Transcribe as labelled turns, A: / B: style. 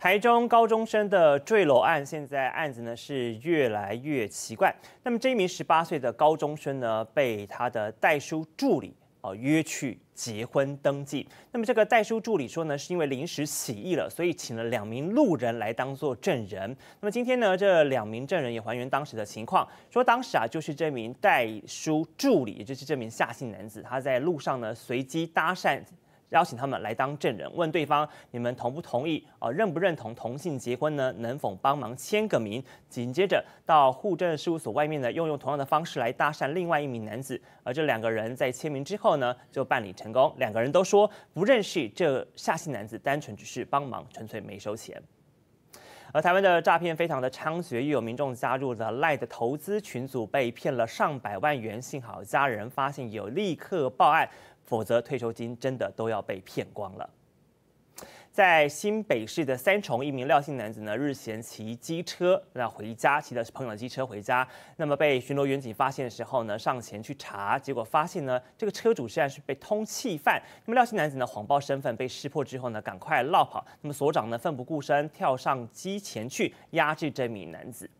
A: 台中高中生的坠楼案，现在案子呢是越来越奇怪。那么，这名十八岁的高中生呢，被他的代书助理啊约去结婚登记。那么，这个代书助理说呢，是因为临时起意了，所以请了两名路人来当做证人。那么，今天呢，这两名证人也还原当时的情况，说当时啊，就是这名代书助理，也就是这名夏姓男子，他在路上呢随机搭讪。邀请他们来当证人，问对方你们同不同意啊，认不认同同性结婚呢？能否帮忙签个名？紧接着到户政事务所外面呢，又用同样的方式来搭讪另外一名男子，而这两个人在签名之后呢，就办理成功。两个人都说不认识这下姓男子，单纯只是帮忙，纯粹没收钱。而台湾的诈骗非常的猖獗，又有民众加入了“赖”的投资群组，被骗了上百万元。幸好家人发现有立刻报案，否则退休金真的都要被骗光了。在新北市的三重，一名廖姓男子呢日前骑机车，那回家骑的是朋友的机车回家，那么被巡逻员警发现的时候呢，上前去查，结果发现呢这个车主实然是被通缉犯，那么廖姓男子呢谎报身份被识破之后呢，赶快落跑，那么所长呢奋不顾身跳上机前去压制这名男子。